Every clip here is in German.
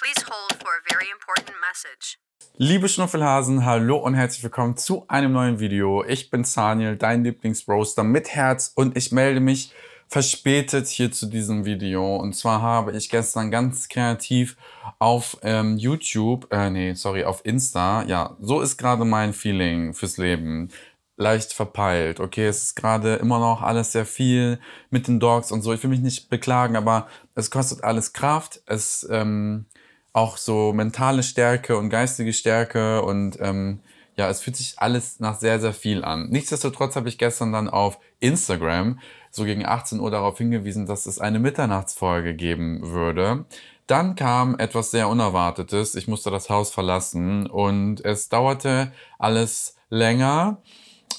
Please hold for a very important message. Liebe Schnuffelhasen, hallo und herzlich willkommen zu einem neuen Video. Ich bin Saniel, dein Lieblingsroaster mit Herz und ich melde mich verspätet hier zu diesem Video. Und zwar habe ich gestern ganz kreativ auf ähm, YouTube, äh, nee, sorry, auf Insta, ja, so ist gerade mein Feeling fürs Leben leicht verpeilt. Okay, es ist gerade immer noch alles sehr viel mit den Dogs und so. Ich will mich nicht beklagen, aber es kostet alles Kraft. Es ähm, auch so mentale Stärke und geistige Stärke und ähm, ja, es fühlt sich alles nach sehr, sehr viel an. Nichtsdestotrotz habe ich gestern dann auf Instagram so gegen 18 Uhr darauf hingewiesen, dass es eine Mitternachtsfolge geben würde. Dann kam etwas sehr Unerwartetes. Ich musste das Haus verlassen und es dauerte alles länger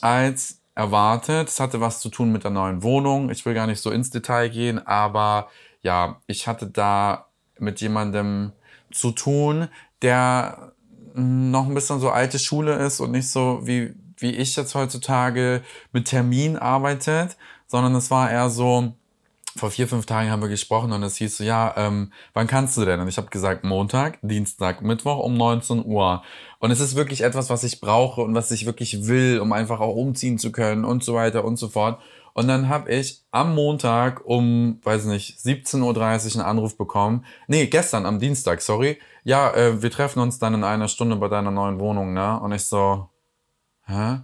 als erwartet. Es hatte was zu tun mit der neuen Wohnung. Ich will gar nicht so ins Detail gehen, aber ja, ich hatte da mit jemandem zu tun, der hm, noch ein bisschen so alte Schule ist und nicht so wie, wie ich jetzt heutzutage mit Termin arbeitet, sondern es war eher so, vor vier, fünf Tagen haben wir gesprochen und es hieß so, ja, ähm, wann kannst du denn? Und ich habe gesagt, Montag, Dienstag, Mittwoch um 19 Uhr. Und es ist wirklich etwas, was ich brauche und was ich wirklich will, um einfach auch umziehen zu können und so weiter und so fort. Und dann habe ich am Montag um, weiß nicht, 17.30 Uhr einen Anruf bekommen. Nee, gestern am Dienstag, sorry. Ja, äh, wir treffen uns dann in einer Stunde bei deiner neuen Wohnung, ne? Und ich so, hä?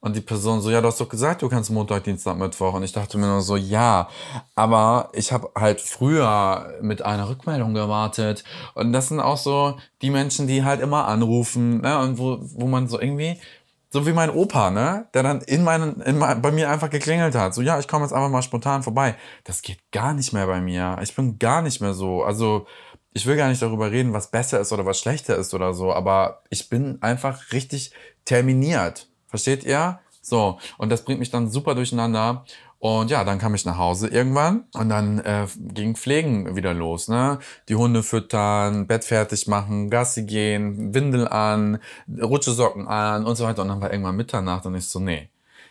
Und die Person so, ja, du hast doch gesagt, du kannst Montag, Dienstag, Mittwoch. Und ich dachte mir nur so, ja, aber ich habe halt früher mit einer Rückmeldung gewartet. Und das sind auch so die Menschen, die halt immer anrufen, ne? Und wo, wo man so irgendwie, so wie mein Opa, ne? Der dann in meinen, in mein, bei mir einfach geklingelt hat. So, ja, ich komme jetzt einfach mal spontan vorbei. Das geht gar nicht mehr bei mir. Ich bin gar nicht mehr so. Also, ich will gar nicht darüber reden, was besser ist oder was schlechter ist oder so, aber ich bin einfach richtig terminiert. Versteht ihr? So, und das bringt mich dann super durcheinander. Und ja, dann kam ich nach Hause irgendwann und dann äh, ging Pflegen wieder los. Ne? Die Hunde füttern, Bett fertig machen, Gassi gehen, Windel an, Rutschesocken an und so weiter. Und dann war irgendwann Mitternacht und ich so, nee.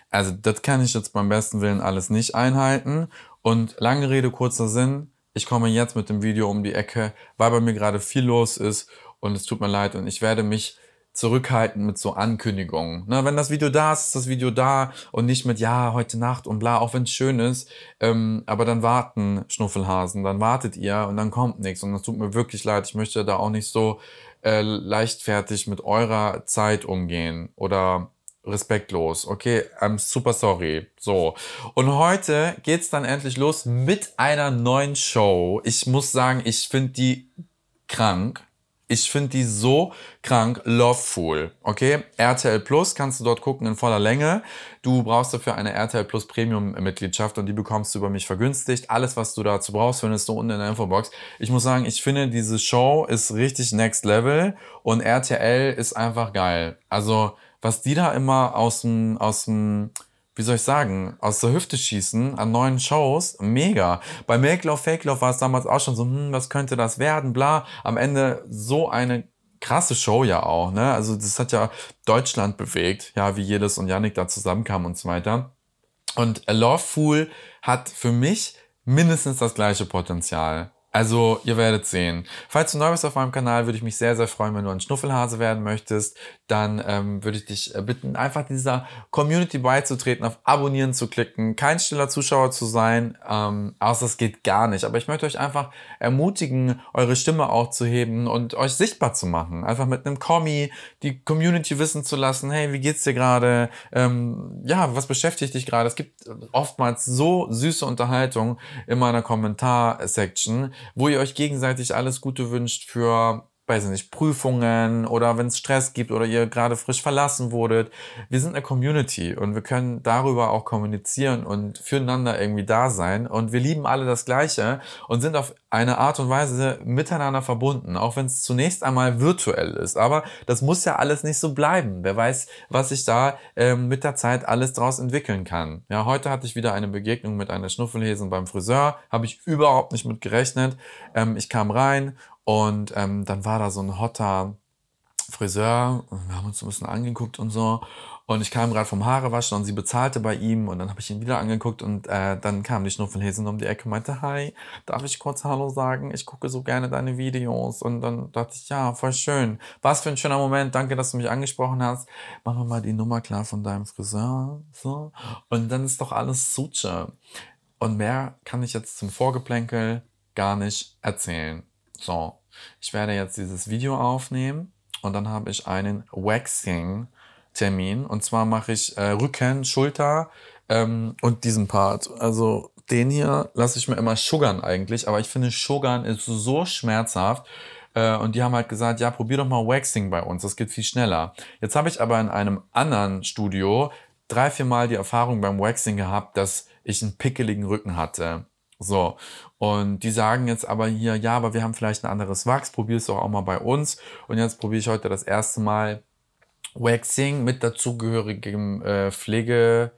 Also das kann ich jetzt beim besten Willen alles nicht einhalten. Und lange Rede, kurzer Sinn, ich komme jetzt mit dem Video um die Ecke, weil bei mir gerade viel los ist und es tut mir leid und ich werde mich zurückhalten mit so Ankündigungen. Ne, wenn das Video da ist, ist das Video da und nicht mit ja, heute Nacht und bla, auch wenn es schön ist. Ähm, aber dann warten Schnuffelhasen, dann wartet ihr und dann kommt nichts. Und das tut mir wirklich leid. Ich möchte da auch nicht so äh, leichtfertig mit eurer Zeit umgehen oder respektlos. Okay, I'm super sorry. So. Und heute geht's dann endlich los mit einer neuen Show. Ich muss sagen, ich finde die krank. Ich finde die so krank. Loveful. Okay? RTL Plus kannst du dort gucken in voller Länge. Du brauchst dafür eine RTL Plus Premium-Mitgliedschaft und die bekommst du über mich vergünstigt. Alles, was du dazu brauchst, findest du unten in der Infobox. Ich muss sagen, ich finde, diese Show ist richtig next level und RTL ist einfach geil. Also, was die da immer aus dem, aus dem, wie soll ich sagen, aus der Hüfte schießen an neuen Shows, mega. Bei Make Love, Fake Love war es damals auch schon so, hm, was könnte das werden, bla. Am Ende so eine krasse Show ja auch, ne? Also das hat ja Deutschland bewegt, ja, wie jedes und Yannick da zusammenkamen und so weiter. Und A Love Fool hat für mich mindestens das gleiche Potenzial. Also, ihr werdet sehen. Falls du neu bist auf meinem Kanal, würde ich mich sehr, sehr freuen, wenn du ein Schnuffelhase werden möchtest dann ähm, würde ich dich äh, bitten, einfach dieser Community beizutreten, auf Abonnieren zu klicken, kein stiller Zuschauer zu sein, ähm, außer es geht gar nicht. Aber ich möchte euch einfach ermutigen, eure Stimme auch zu heben und euch sichtbar zu machen. Einfach mit einem Kommi die Community wissen zu lassen, hey, wie geht's dir gerade? Ähm, ja, was beschäftigt dich gerade? Es gibt oftmals so süße Unterhaltung in meiner Kommentar-Section, wo ihr euch gegenseitig alles Gute wünscht für weiß ich nicht, Prüfungen oder wenn es Stress gibt oder ihr gerade frisch verlassen wurdet. Wir sind eine Community und wir können darüber auch kommunizieren und füreinander irgendwie da sein. Und wir lieben alle das Gleiche und sind auf eine Art und Weise miteinander verbunden, auch wenn es zunächst einmal virtuell ist. Aber das muss ja alles nicht so bleiben. Wer weiß, was sich da ähm, mit der Zeit alles draus entwickeln kann. Ja, heute hatte ich wieder eine Begegnung mit einer Schnuffelhesen beim Friseur. Habe ich überhaupt nicht mit gerechnet. Ähm, ich kam rein und ähm, dann war da so ein hotter Friseur und wir haben uns ein bisschen angeguckt und so. Und ich kam gerade vom Haarewaschen und sie bezahlte bei ihm und dann habe ich ihn wieder angeguckt und äh, dann kam die Schnuffelhesen um die Ecke und meinte, hi, darf ich kurz Hallo sagen? Ich gucke so gerne deine Videos. Und dann dachte ich, ja, voll schön. Was für ein schöner Moment. Danke, dass du mich angesprochen hast. Machen wir mal die Nummer klar von deinem Friseur. So. Und dann ist doch alles Suche. Und mehr kann ich jetzt zum Vorgeplänkel gar nicht erzählen. So, ich werde jetzt dieses Video aufnehmen und dann habe ich einen Waxing-Termin. Und zwar mache ich äh, Rücken, Schulter ähm, und diesen Part. Also den hier lasse ich mir immer sugarn eigentlich, aber ich finde sugarn ist so schmerzhaft. Äh, und die haben halt gesagt, ja, probier doch mal Waxing bei uns, das geht viel schneller. Jetzt habe ich aber in einem anderen Studio drei, vier Mal die Erfahrung beim Waxing gehabt, dass ich einen pickeligen Rücken hatte. So. Und die sagen jetzt aber hier, ja, aber wir haben vielleicht ein anderes Wachs, probier es doch auch mal bei uns. Und jetzt probiere ich heute das erste Mal Waxing mit dazugehörigem äh, Pflege,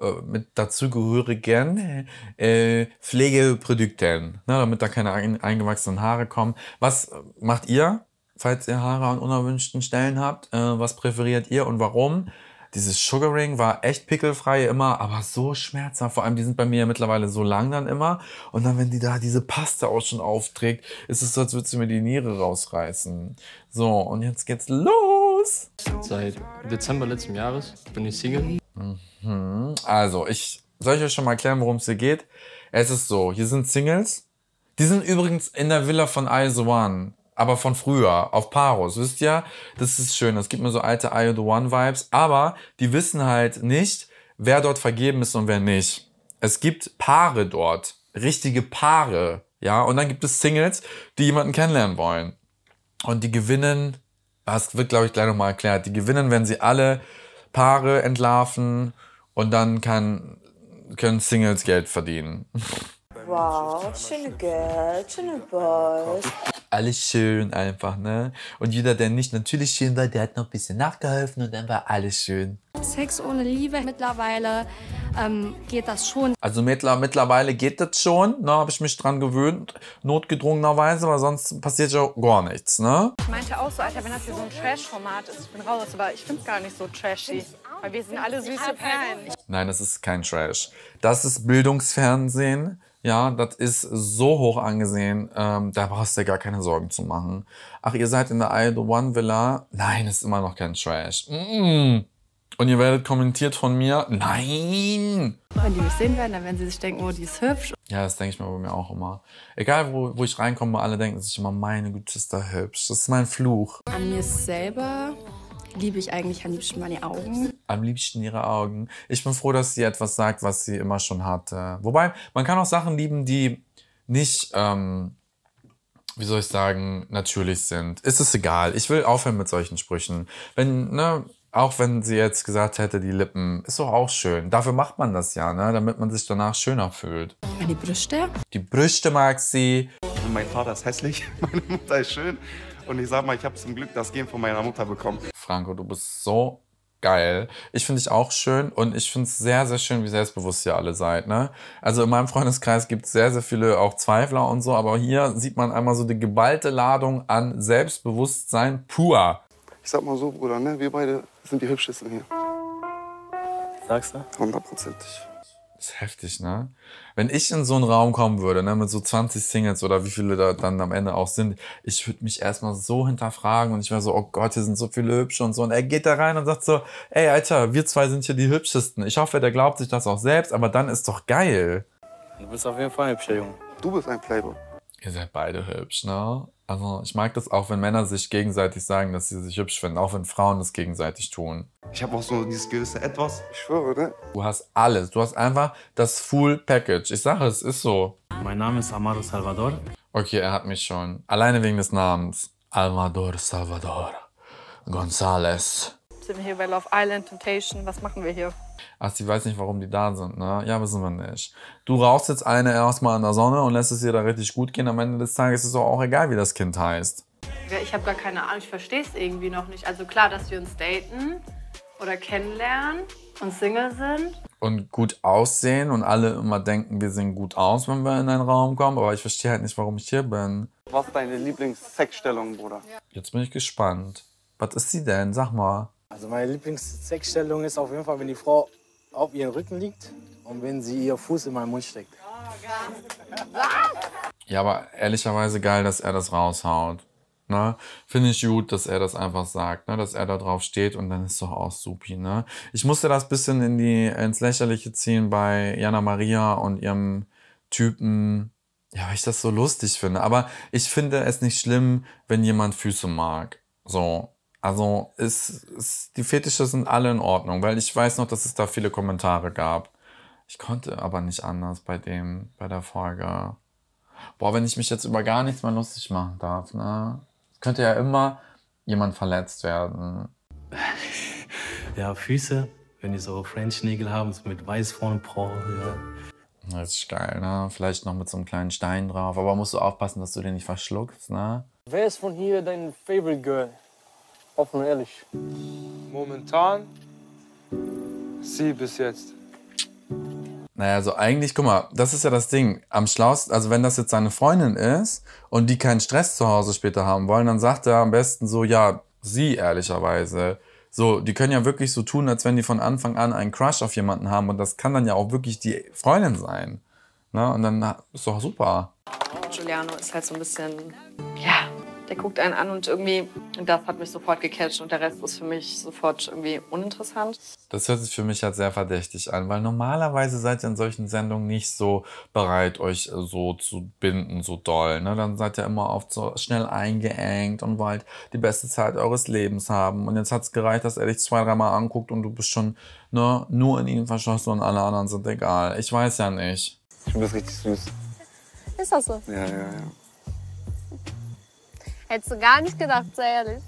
äh, mit dazugehörigen äh, Pflegeprodukten, ne, damit da keine ein, eingewachsenen Haare kommen. Was macht ihr, falls ihr Haare an unerwünschten Stellen habt? Äh, was präferiert ihr und warum? dieses Sugaring war echt pickelfrei immer, aber so schmerzhaft. Vor allem, die sind bei mir ja mittlerweile so lang dann immer. Und dann, wenn die da diese Paste auch schon aufträgt, ist es so, als würde sie mir die Niere rausreißen. So, und jetzt geht's los. Seit Dezember letzten Jahres bin ich Single. Mhm. Also, ich soll ich euch schon mal erklären, worum es hier geht? Es ist so, hier sind Singles. Die sind übrigens in der Villa von One aber von früher, auf Paros, wisst ihr? Das ist schön, das gibt mir so alte I the One Vibes, aber die wissen halt nicht, wer dort vergeben ist und wer nicht. Es gibt Paare dort, richtige Paare, ja, und dann gibt es Singles, die jemanden kennenlernen wollen. Und die gewinnen, das wird, glaube ich, gleich nochmal erklärt, die gewinnen, wenn sie alle Paare entlarven und dann kann, können Singles Geld verdienen. Wow, schöne Girl, schöne Boys alles schön einfach, ne? Und jeder, der nicht natürlich schön war, der hat noch ein bisschen nachgeholfen und dann war alles schön. Sex ohne Liebe mittlerweile ähm, geht das schon. Also mittler, mittlerweile geht das schon, ne? Habe ich mich dran gewöhnt, notgedrungenerweise, weil sonst passiert ja gar nichts, ne? Ich meinte auch so, Alter, wenn das hier so ein Trash-Format ist, ich bin raus, aber ich find's gar nicht so trashy. Weil wir sind alle süße Perlen. Nein, das ist kein Trash. Das ist Bildungsfernsehen. Ja, das ist so hoch angesehen, ähm, da brauchst du dir gar keine Sorgen zu machen. Ach, ihr seid in der I Isle One Villa? Nein, ist immer noch kein Trash. Mm -mm. Und ihr werdet kommentiert von mir? Nein! Wenn die mich sehen werden, dann werden sie sich denken, oh, die ist hübsch. Ja, das denke ich mir bei mir auch immer. Egal, wo, wo ich reinkomme, alle denken sich immer, meine Güte, ist da hübsch. Das ist mein Fluch. An mir selber liebe ich eigentlich am liebsten meine Augen. Am liebsten ihre Augen. Ich bin froh, dass sie etwas sagt, was sie immer schon hatte. Wobei, man kann auch Sachen lieben, die nicht, ähm, wie soll ich sagen, natürlich sind. Ist es egal. Ich will aufhören mit solchen Sprüchen. Wenn, ne, auch wenn sie jetzt gesagt hätte, die Lippen, ist doch auch schön. Dafür macht man das ja, ne? damit man sich danach schöner fühlt. Die Brüste? Die Brüste mag sie. Also mein Vater ist hässlich, meine Mutter ist schön. Und ich sag mal, ich habe zum Glück das Gen von meiner Mutter bekommen. Franco, du bist so geil. Ich finde dich auch schön und ich finde es sehr, sehr schön, wie selbstbewusst ihr alle seid. Ne? Also in meinem Freundeskreis gibt es sehr, sehr viele auch Zweifler und so, aber hier sieht man einmal so die geballte Ladung an Selbstbewusstsein pur. Ich sag mal so, Bruder, ne? wir beide sind die Hübschesten hier. Sagst du? Hundertprozentig. Das ist heftig, ne? Wenn ich in so einen Raum kommen würde, ne, mit so 20 Singles oder wie viele da dann am Ende auch sind, ich würde mich erstmal so hinterfragen und ich wäre so, oh Gott, hier sind so viele Hübsche und so. Und er geht da rein und sagt so, ey, Alter, wir zwei sind hier die Hübschesten. Ich hoffe, der glaubt sich das auch selbst, aber dann ist doch geil. Du bist auf jeden Fall ein hübscher Junge. Du bist ein Playboy. Ihr seid beide hübsch, ne? Also ich mag das auch, wenn Männer sich gegenseitig sagen, dass sie sich hübsch finden, auch wenn Frauen das gegenseitig tun. Ich habe auch so dieses gewisse Etwas, ich schwöre, ne? Du hast alles, du hast einfach das Full Package. Ich sage, es ist so. Mein Name ist Amaro Salvador. Okay, er hat mich schon. Alleine wegen des Namens. Almador Salvador González trotzdem hier bei Love Island, Temptation, was machen wir hier? Ach, sie weiß nicht, warum die da sind, ne? Ja, wissen wir nicht. Du rauchst jetzt eine erstmal in der Sonne und lässt es ihr da richtig gut gehen. Am Ende des Tages ist es auch egal, wie das Kind heißt. Ich habe gar keine Ahnung, ich verstehe es irgendwie noch nicht. Also klar, dass wir uns daten oder kennenlernen und Single sind. Und gut aussehen und alle immer denken, wir sehen gut aus, wenn wir in einen Raum kommen. Aber ich verstehe halt nicht, warum ich hier bin. Was ist deine Lieblingssexstellung, Bruder? Jetzt bin ich gespannt. Was ist sie denn? Sag mal. Also meine Lieblingssexstellung ist auf jeden Fall, wenn die Frau auf ihren Rücken liegt und wenn sie ihr Fuß in meinen Mund steckt. Ja, aber ehrlicherweise geil, dass er das raushaut. Ne? Finde ich gut, dass er das einfach sagt, ne? dass er da drauf steht und dann ist doch auch supi. Ne? Ich musste das ein bisschen in die, ins Lächerliche ziehen bei Jana Maria und ihrem Typen, ja, weil ich das so lustig finde. Aber ich finde es nicht schlimm, wenn jemand Füße mag. So, also ist, ist, die Fetische sind alle in Ordnung, weil ich weiß noch, dass es da viele Kommentare gab. Ich konnte aber nicht anders bei dem, bei der Folge. Boah, wenn ich mich jetzt über gar nichts mehr lustig machen darf, ne? könnte ja immer jemand verletzt werden. Ja, Füße, wenn die so French-Nägel haben, so mit weiß vorne Pro. Ja. Das ist geil, ne? Vielleicht noch mit so einem kleinen Stein drauf. Aber musst du aufpassen, dass du den nicht verschluckst, ne? Wer ist von hier dein Favorite Girl? Offen und ehrlich. Momentan sie bis jetzt. Naja, also eigentlich, guck mal, das ist ja das Ding. Am schlausten, also wenn das jetzt seine Freundin ist und die keinen Stress zu Hause später haben wollen, dann sagt er am besten so, ja, sie ehrlicherweise. So, die können ja wirklich so tun, als wenn die von Anfang an einen Crush auf jemanden haben und das kann dann ja auch wirklich die Freundin sein. Na, und dann na, ist doch super. Giuliano ist halt so ein bisschen, ja, der guckt einen an und irgendwie, das hat mich sofort gecatcht und der Rest ist für mich sofort irgendwie uninteressant. Das hört sich für mich halt sehr verdächtig an, weil normalerweise seid ihr in solchen Sendungen nicht so bereit, euch äh, so zu binden, so doll. Ne? Dann seid ihr immer oft so schnell eingeengt und wollt die beste Zeit eures Lebens haben. Und jetzt hat es gereicht, dass er dich zwei, dreimal anguckt und du bist schon ne, nur in ihn verschlossen und alle anderen sind egal. Ich weiß ja nicht. Ich finde das richtig süß. Ist das so? Ja, ja, ja. Hättest du gar nicht gedacht, sei ehrlich.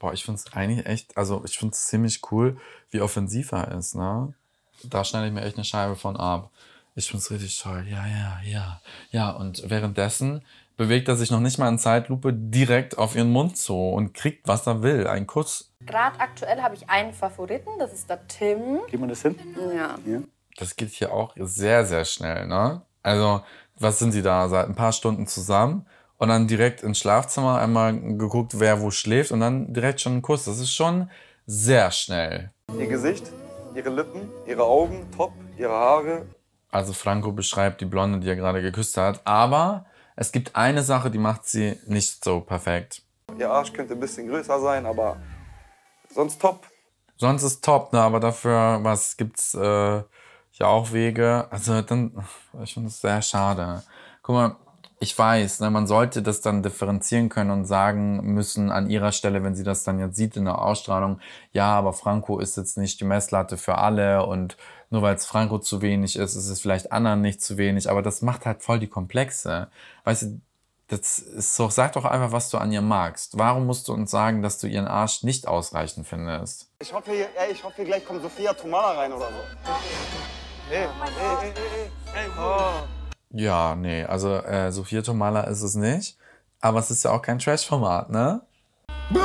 Boah, ich find's eigentlich echt, also ich find's ziemlich cool, wie offensiv er ist, ne? Da schneide ich mir echt eine Scheibe von ab. Ich find's richtig toll. Ja, ja, ja. Ja, und währenddessen bewegt er sich noch nicht mal in Zeitlupe direkt auf ihren Mund zu und kriegt, was er will. Einen Kuss. Gerade aktuell habe ich einen Favoriten, das ist der Tim. Kriegt man das hin? Ja. ja. Das geht hier auch sehr, sehr schnell, ne? Also, was sind sie da? Seit ein paar Stunden zusammen und dann direkt ins Schlafzimmer einmal geguckt, wer wo schläft und dann direkt schon einen Kuss. Das ist schon sehr schnell. Ihr Gesicht, ihre Lippen, ihre Augen, top, ihre Haare. Also Franco beschreibt die Blonde, die er gerade geküsst hat, aber es gibt eine Sache, die macht sie nicht so perfekt. Ihr Arsch könnte ein bisschen größer sein, aber sonst top. Sonst ist top, ne? aber dafür was gibt's äh, ja auch Wege. Also dann, ich finde es sehr schade. Guck mal, ich weiß, ne, man sollte das dann differenzieren können und sagen müssen an ihrer Stelle, wenn sie das dann jetzt sieht in der Ausstrahlung, ja, aber Franco ist jetzt nicht die Messlatte für alle und nur weil es Franco zu wenig ist, ist es vielleicht anderen nicht zu wenig, aber das macht halt voll die Komplexe. Weißt du, das ist so, sag doch einfach, was du an ihr magst. Warum musst du uns sagen, dass du ihren Arsch nicht ausreichend findest? Ich hoffe, ey, ich hoffe gleich kommt Sophia Tomala rein oder so. Oh hey, hey, hey, hey, hey. hey. Oh. Ja, nee, also äh, Sophia Tomala ist es nicht. Aber es ist ja auch kein Trash-Format, ne?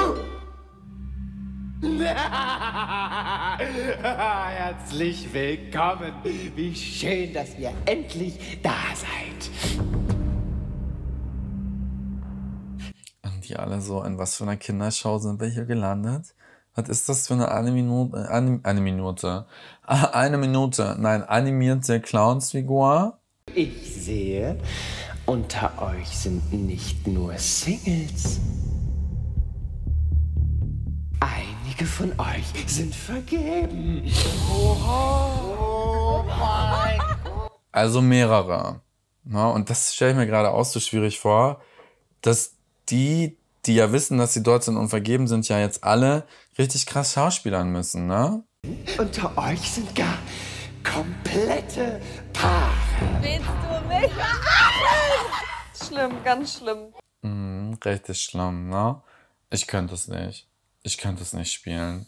Herzlich willkommen. Wie schön, dass ihr endlich da seid. Und die alle so, in was für einer Kinderschau sind wir hier gelandet? Was ist das für eine eine Minute, eine, eine Minute, eine Minute, nein, animierte Clownsfigur? Ich sehe, unter euch sind nicht nur Singles. Einige von euch sind vergeben. Oh, oh mein Gott. Also mehrere. Na, ne? und das stelle ich mir gerade auch so schwierig vor, dass die, die ja wissen, dass sie dort sind und vergeben sind, ja jetzt alle richtig krass schauspielern müssen, ne? Unter euch sind gar komplette Paar. Willst du mich Schlimm, ganz schlimm. Mm, richtig schlimm, ne? Ich könnte es nicht. Ich könnte es nicht spielen.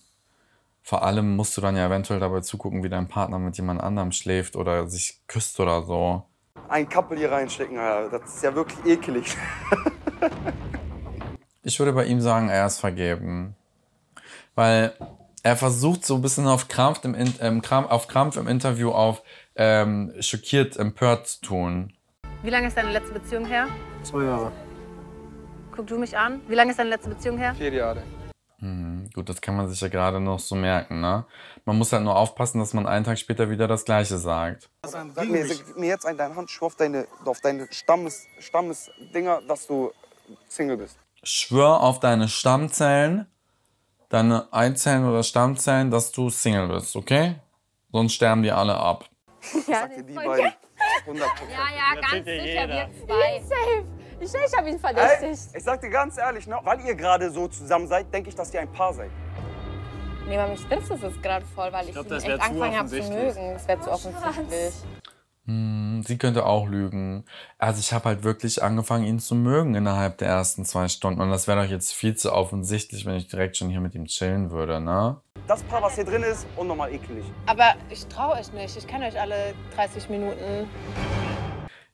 Vor allem musst du dann ja eventuell dabei zugucken, wie dein Partner mit jemand anderem schläft oder sich küsst oder so. Ein Kappel hier reinstecken, Das ist ja wirklich ekelig. ich würde bei ihm sagen, er ist vergeben. Weil er versucht so ein bisschen auf Krampf im, ähm, Krampf, auf Krampf im Interview auf ähm, schockiert, empört zu tun. Wie lange ist deine letzte Beziehung her? Zwei Jahre. Guck du mich an. Wie lange ist deine letzte Beziehung her? Vier Jahre. Hm, gut, das kann man sich ja gerade noch so merken, ne? Man muss halt nur aufpassen, dass man einen Tag später wieder das Gleiche sagt. Also, sag mir, sag mir jetzt an deine Hand, schwör auf deine, auf deine Stammes, Stammesdinger, dass du Single bist. Schwör auf deine Stammzellen, deine Eizellen oder Stammzellen, dass du Single bist, okay? Sonst sterben die alle ab. Ja, sagt ihr die beiden? 100 Ja, ja, ganz sicher wir zwei. Ich, ich habe ihn verdächtigt. Ey, ich sag dir ganz ehrlich, ne, weil ihr gerade so zusammen seid, denke ich, dass ihr ein Paar seid. Nee, aber mich stimmt es jetzt gerade voll, weil ich, ich ihn echt angefangen habe zu mögen. Das wäre zu offensichtlich. Hm, sie könnte auch lügen. Also ich habe halt wirklich angefangen, ihn zu mögen innerhalb der ersten zwei Stunden. Und das wäre doch jetzt viel zu offensichtlich, wenn ich direkt schon hier mit ihm chillen würde, ne? das Paar, was hier drin ist, und nochmal eklig. Aber ich traue euch nicht. Ich kenne euch alle 30 Minuten.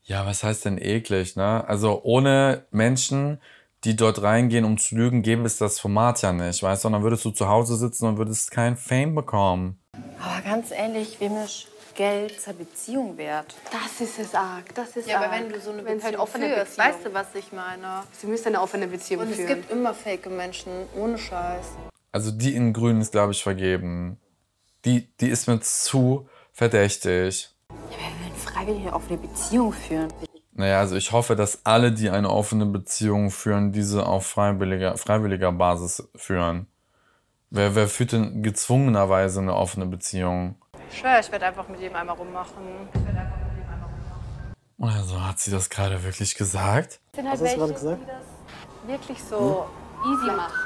Ja, was heißt denn eklig, ne? Also ohne Menschen, die dort reingehen, um zu lügen, geben es das Format ja nicht, weißt du? dann würdest du zu Hause sitzen und würdest kein Fame bekommen. Aber ganz ehrlich, wem ist Geld zur Beziehung wert? Das ist es arg, das ist ja, arg. aber wenn du so eine Beziehung halt offene führst, Beziehung. weißt du, was ich meine? Sie müssen eine offene Beziehung und führen. Und es gibt immer fake Menschen, ohne Scheiß. Also die in Grün ist, glaube ich, vergeben. Die, die ist mir zu verdächtig. Ja, wir würden freiwillig eine offene Beziehung führen. Naja, also ich hoffe, dass alle, die eine offene Beziehung führen, diese auf freiwilliger, freiwilliger Basis führen. Wer, wer führt denn gezwungenerweise eine offene Beziehung? Ich schwöre, ich werde einfach mit jedem einmal rummachen. Ich werde einfach mit jedem einmal rummachen. Also hat sie das gerade wirklich gesagt? Sind halt Was hast du gerade gesagt? wirklich so hm? easy machen.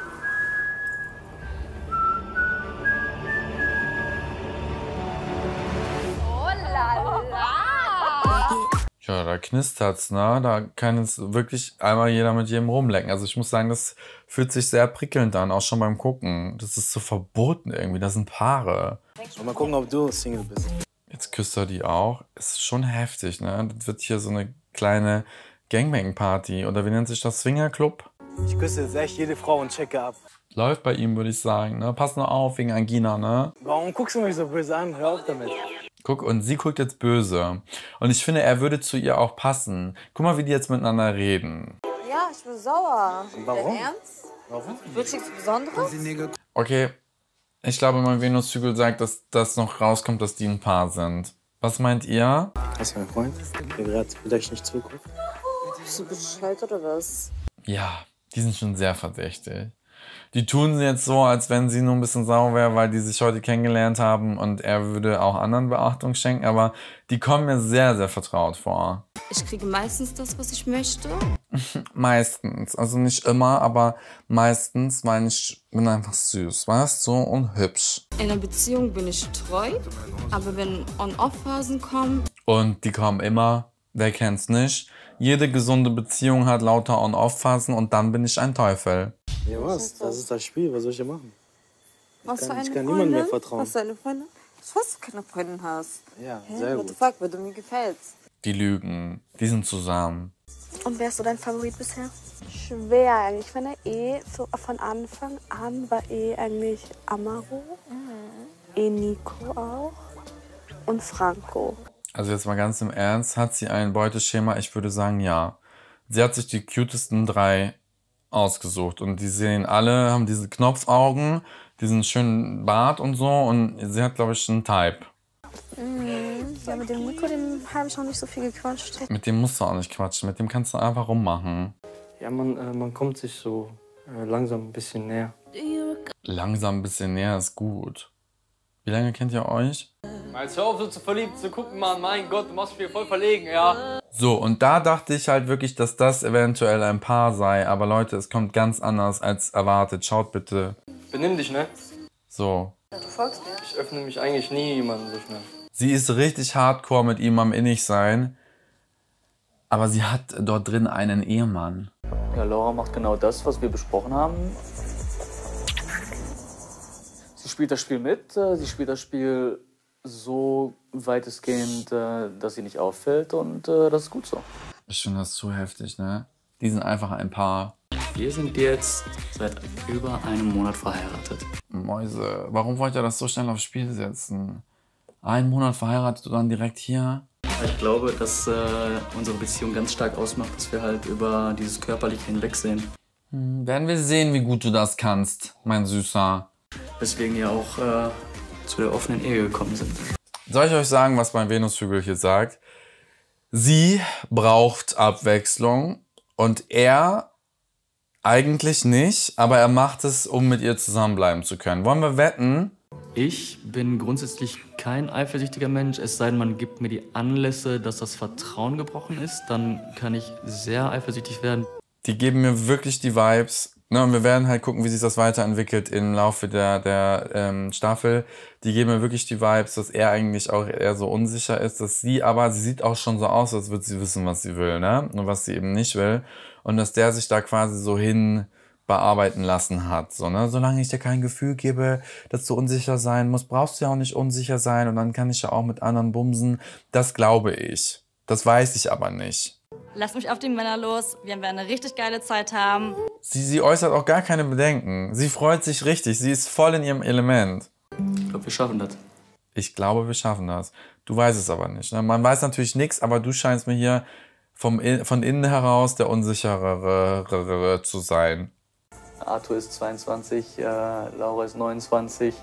Ja, da knistert's, ne? Da kann jetzt wirklich einmal jeder mit jedem rumlecken. Also ich muss sagen, das fühlt sich sehr prickelnd an, auch schon beim Gucken. Das ist so verboten irgendwie, das sind Paare. Mal gucken, ob du Single bist. Jetzt küsst er die auch. Ist schon heftig, ne? Das wird hier so eine kleine Gangbang-Party. Oder wie nennt sich das? Swingerclub? Ich küsse jetzt echt jede Frau und checke ab. Läuft bei ihm, würde ich sagen, ne? Pass nur auf wegen Angina, ne? Warum guckst du mich so böse an? Hör auf damit. Guck, und sie guckt jetzt böse. Und ich finde, er würde zu ihr auch passen. Guck mal, wie die jetzt miteinander reden. Ja, ich bin sauer. Warum? Ernst? Warum? Wird nichts Besonderes? Okay, ich glaube, mein Venuszügel sagt, dass das noch rauskommt, dass die ein Paar sind. Was meint ihr? Das ist mein Freund, der gerade vielleicht nicht zuguckt. Bist du bescheuert oder was? Ja, die sind schon sehr verdächtig die tun jetzt so, als wenn sie nur ein bisschen sauer wäre, weil die sich heute kennengelernt haben und er würde auch anderen Beachtung schenken, aber die kommen mir sehr, sehr vertraut vor. Ich kriege meistens das, was ich möchte. meistens. Also nicht immer, aber meistens, weil ich bin einfach süß, weißt du, und hübsch. In einer Beziehung bin ich treu, aber wenn On-Off-Phasen kommen... Und die kommen immer, wer kennt's nicht. Jede gesunde Beziehung hat lauter On-Off-Phasen und dann bin ich ein Teufel. Ja, was? was das ist das Spiel. Was soll ich hier machen? Was ich kann, für eine ich kann niemandem mehr vertrauen. Was für eine Freundin? Was du keine Freundin hast. Ja, hey, sehr what gut. What the fuck, weil du mir gefällst. Die lügen. Die sind zusammen. Und wer ist so dein Favorit bisher? Schwer eigentlich. Ich meine eh, so von Anfang an war eh eigentlich Amaro, mhm. eh Nico auch und Franco. Also jetzt mal ganz im Ernst, hat sie ein Beuteschema? Ich würde sagen, ja. Sie hat sich die cutesten drei ausgesucht. Und die sehen alle, haben diese Knopfaugen, diesen schönen Bart und so. Und sie hat, glaube ich, einen Type. Mhm. Ja, mit dem Nico, dem habe ich noch nicht so viel gequatscht. Mit dem musst du auch nicht quatschen, mit dem kannst du einfach rummachen. Ja, man, äh, man kommt sich so äh, langsam ein bisschen näher. Langsam ein bisschen näher ist gut. Wie lange kennt ihr euch? Als hör auf, so zu verliebt zu gucken, Mann. Mein Gott, du machst mich voll verlegen, ja. So, und da dachte ich halt wirklich, dass das eventuell ein Paar sei. Aber Leute, es kommt ganz anders als erwartet. Schaut bitte. Benimm dich, ne? So. Ja, du folgst mir. Ich öffne mich eigentlich nie jemandem so schnell. Sie ist richtig hardcore mit ihm am Innigsein. Aber sie hat dort drin einen Ehemann. Ja, Laura macht genau das, was wir besprochen haben. Sie spielt das Spiel mit, äh, sie spielt das Spiel so weitestgehend, äh, dass sie nicht auffällt und äh, das ist gut so. Ich finde das zu heftig, ne? Die sind einfach ein Paar. Wir sind jetzt seit über einem Monat verheiratet. Mäuse, warum wollt ihr das so schnell aufs Spiel setzen? Einen Monat verheiratet und dann direkt hier? Ich glaube, dass äh, unsere Beziehung ganz stark ausmacht, dass wir halt über dieses körperliche hinwegsehen. Hm, werden wir sehen, wie gut du das kannst, mein Süßer. Deswegen ja auch äh, zu der offenen Ehe gekommen sind. Soll ich euch sagen, was mein hier sagt? Sie braucht Abwechslung und er eigentlich nicht, aber er macht es, um mit ihr zusammenbleiben zu können. Wollen wir wetten? Ich bin grundsätzlich kein eifersüchtiger Mensch, es sei denn, man gibt mir die Anlässe, dass das Vertrauen gebrochen ist, dann kann ich sehr eifersüchtig werden. Die geben mir wirklich die Vibes, na, ne, und wir werden halt gucken, wie sich das weiterentwickelt im Laufe der, der ähm, Staffel. Die geben mir wirklich die Vibes, dass er eigentlich auch eher so unsicher ist, dass sie aber, sie sieht auch schon so aus, als würde sie wissen, was sie will, ne? Und was sie eben nicht will. Und dass der sich da quasi so hin bearbeiten lassen hat. So, ne? Solange ich dir kein Gefühl gebe, dass du unsicher sein musst, brauchst du ja auch nicht unsicher sein und dann kann ich ja auch mit anderen bumsen. Das glaube ich. Das weiß ich aber nicht. Lasst mich auf die Männer los, wir werden eine richtig geile Zeit haben. Sie, sie äußert auch gar keine Bedenken. Sie freut sich richtig, sie ist voll in ihrem Element. Ich glaube, wir schaffen das. Ich glaube, wir schaffen das. Du weißt es aber nicht. Ne? Man weiß natürlich nichts, aber du scheinst mir hier vom, von innen heraus der Unsicherere zu sein. Arthur ist 22, äh, Laura ist 29.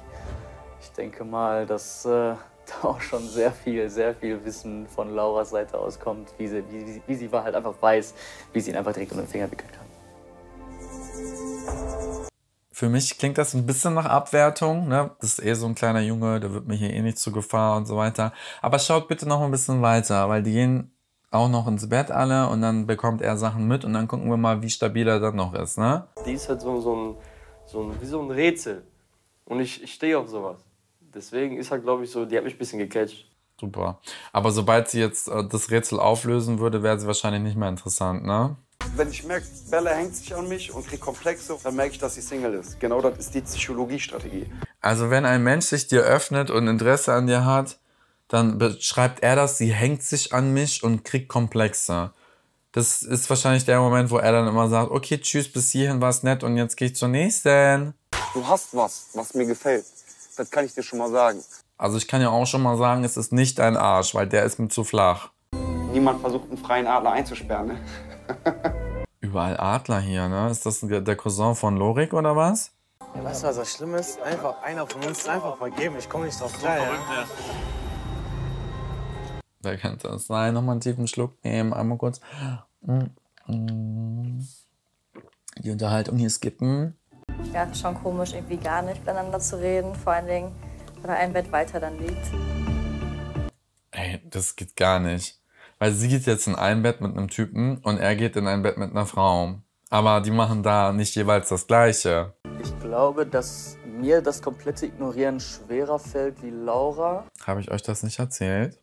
Ich denke mal, dass... Äh da auch schon sehr viel, sehr viel Wissen von Lauras Seite auskommt, wie sie, wie, wie sie war halt einfach weiß, wie sie ihn einfach direkt um den Finger wickeln kann. Für mich klingt das ein bisschen nach Abwertung. Ne? Das ist eh so ein kleiner Junge, der wird mir hier eh nicht zu Gefahr und so weiter. Aber schaut bitte noch ein bisschen weiter, weil die gehen auch noch ins Bett alle und dann bekommt er Sachen mit und dann gucken wir mal, wie stabil er dann noch ist. Ne? Die ist halt so, so, ein, so ein, wie so ein Rätsel. Und ich, ich stehe auf sowas. Deswegen ist halt, glaube ich, so, die hat mich ein bisschen gecatcht. Super. Aber sobald sie jetzt äh, das Rätsel auflösen würde, wäre sie wahrscheinlich nicht mehr interessant, ne? Wenn ich merke, Bella hängt sich an mich und kriegt Komplexe, dann merke ich, dass sie Single ist. Genau das ist die Psychologiestrategie. Also wenn ein Mensch sich dir öffnet und Interesse an dir hat, dann beschreibt er das, sie hängt sich an mich und kriegt Komplexe. Das ist wahrscheinlich der Moment, wo er dann immer sagt, okay, tschüss, bis hierhin war es nett und jetzt gehe ich zur nächsten. Du hast was, was mir gefällt. Das kann ich dir schon mal sagen. Also ich kann ja auch schon mal sagen, es ist nicht ein Arsch, weil der ist mir zu flach. Niemand versucht, einen freien Adler einzusperren, ne? Überall Adler hier, ne? Ist das der Cousin von Lorik oder was? weißt du, was das Schlimme ist? Einfach einer von uns ist einfach vergeben. Ich komme nicht drauf klar, ja. Da könnte das sein. Nochmal einen tiefen Schluck nehmen. Einmal kurz mm, mm. die Unterhaltung hier skippen ja, schon komisch, irgendwie gar nicht miteinander zu reden. Vor allen Dingen, wenn er ein Bett weiter dann liegt. Ey, das geht gar nicht. Weil sie geht jetzt in ein Bett mit einem Typen und er geht in ein Bett mit einer Frau. Aber die machen da nicht jeweils das Gleiche. Ich glaube, dass mir das komplette Ignorieren schwerer fällt wie Laura. Habe ich euch das nicht erzählt?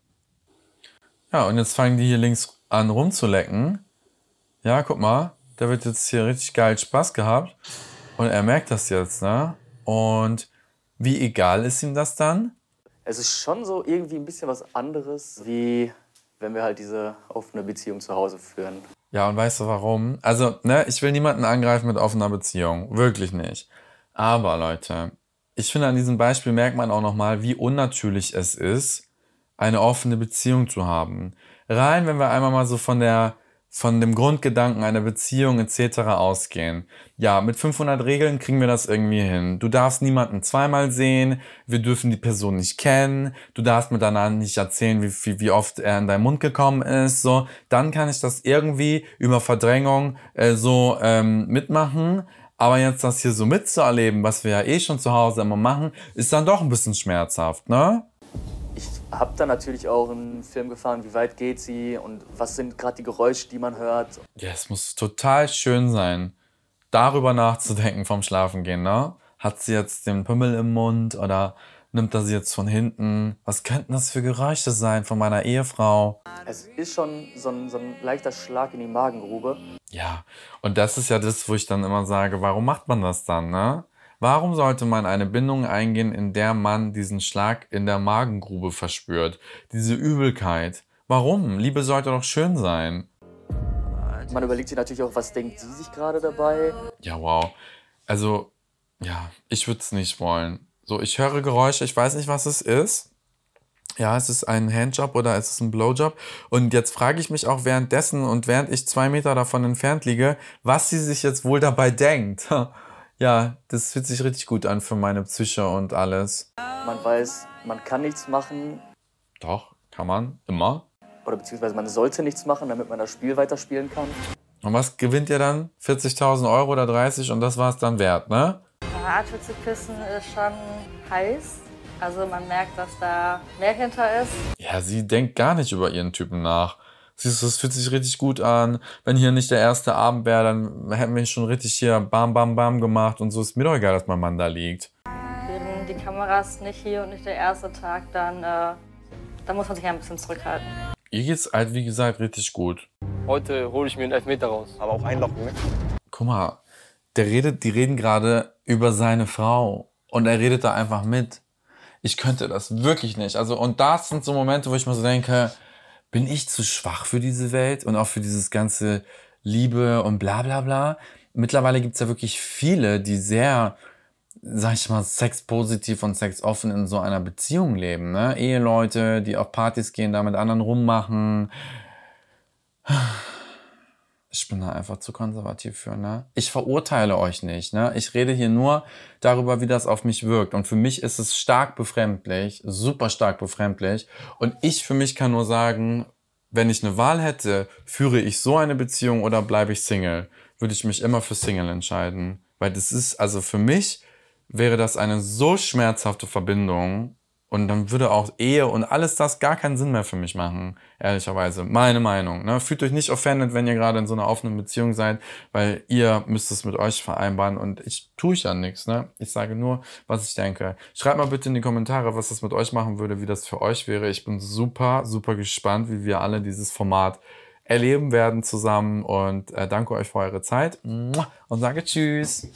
Ja, und jetzt fangen die hier links an rumzulecken. Ja, guck mal, da wird jetzt hier richtig geil Spaß gehabt. Und er merkt das jetzt, ne? Und wie egal ist ihm das dann? Es ist schon so irgendwie ein bisschen was anderes, wie wenn wir halt diese offene Beziehung zu Hause führen. Ja, und weißt du warum? Also, ne, ich will niemanden angreifen mit offener Beziehung. Wirklich nicht. Aber Leute, ich finde an diesem Beispiel merkt man auch nochmal, wie unnatürlich es ist, eine offene Beziehung zu haben. Rein, wenn wir einmal mal so von der von dem Grundgedanken einer Beziehung etc. ausgehen. Ja, mit 500 Regeln kriegen wir das irgendwie hin. Du darfst niemanden zweimal sehen, wir dürfen die Person nicht kennen, du darfst mir danach nicht erzählen, wie, wie, wie oft er in deinen Mund gekommen ist. So, dann kann ich das irgendwie über Verdrängung äh, so ähm, mitmachen. Aber jetzt das hier so mitzuerleben, was wir ja eh schon zu Hause immer machen, ist dann doch ein bisschen schmerzhaft, ne? habt da natürlich auch einen Film gefahren, wie weit geht sie und was sind gerade die Geräusche, die man hört. Ja, es muss total schön sein, darüber nachzudenken vom Schlafengehen, ne? Hat sie jetzt den Pümmel im Mund oder nimmt er sie jetzt von hinten? Was könnten das für Geräusche sein von meiner Ehefrau? Es ist schon so ein, so ein leichter Schlag in die Magengrube. Ja, und das ist ja das, wo ich dann immer sage, warum macht man das dann, ne? Warum sollte man eine Bindung eingehen, in der man diesen Schlag in der Magengrube verspürt? Diese Übelkeit. Warum? Liebe sollte doch schön sein. Man überlegt sich natürlich auch, was denkt sie sich gerade dabei. Ja, wow. Also, ja, ich würde es nicht wollen. So, ich höre Geräusche, ich weiß nicht, was es ist. Ja, es ist ein Handjob oder es ist ein Blowjob. Und jetzt frage ich mich auch währenddessen und während ich zwei Meter davon entfernt liege, was sie sich jetzt wohl dabei denkt. ja, das fühlt sich richtig gut an für meine Psyche und alles. Man weiß, man kann nichts machen. Doch, kann man, immer. Oder beziehungsweise man sollte nichts machen, damit man das Spiel weiterspielen kann. Und was gewinnt ihr dann? 40.000 Euro oder 30 und das war es dann wert, ne? Arthur zu küssen ist schon heiß. Also man merkt, dass da mehr hinter ist. Ja, sie denkt gar nicht über ihren Typen nach siehst du, das fühlt sich richtig gut an. Wenn hier nicht der erste Abend wäre, dann hätten wir schon richtig hier bam, bam, bam gemacht und so ist mir doch egal, dass mein Mann da liegt. Wenn die Kameras nicht hier und nicht der erste Tag, dann, äh, dann muss man sich ja ein bisschen zurückhalten. Ihr geht's halt, wie gesagt, richtig gut. Heute hole ich mir einen Elfmeter raus. Aber auch einlocken, ne? Guck mal, der redet, die reden gerade über seine Frau und er redet da einfach mit. Ich könnte das wirklich nicht. Also, und das sind so Momente, wo ich mir so denke, bin ich zu schwach für diese Welt und auch für dieses ganze Liebe und bla bla bla. Mittlerweile gibt's ja wirklich viele, die sehr, sag ich mal, sexpositiv und sexoffen in so einer Beziehung leben. Ne? Eheleute, die auf Partys gehen, da mit anderen rummachen ich bin da einfach zu konservativ für, ne? Ich verurteile euch nicht, ne? Ich rede hier nur darüber, wie das auf mich wirkt. Und für mich ist es stark befremdlich, super stark befremdlich. Und ich für mich kann nur sagen, wenn ich eine Wahl hätte, führe ich so eine Beziehung oder bleibe ich Single, würde ich mich immer für Single entscheiden. Weil das ist, also für mich wäre das eine so schmerzhafte Verbindung und dann würde auch Ehe und alles das gar keinen Sinn mehr für mich machen, ehrlicherweise. Meine Meinung. Ne? Fühlt euch nicht offended, wenn ihr gerade in so einer offenen Beziehung seid, weil ihr müsst es mit euch vereinbaren und ich tue ich ja nichts. Ne? Ich sage nur, was ich denke. Schreibt mal bitte in die Kommentare, was das mit euch machen würde, wie das für euch wäre. Ich bin super, super gespannt, wie wir alle dieses Format erleben werden zusammen und äh, danke euch für eure Zeit und sage Tschüss.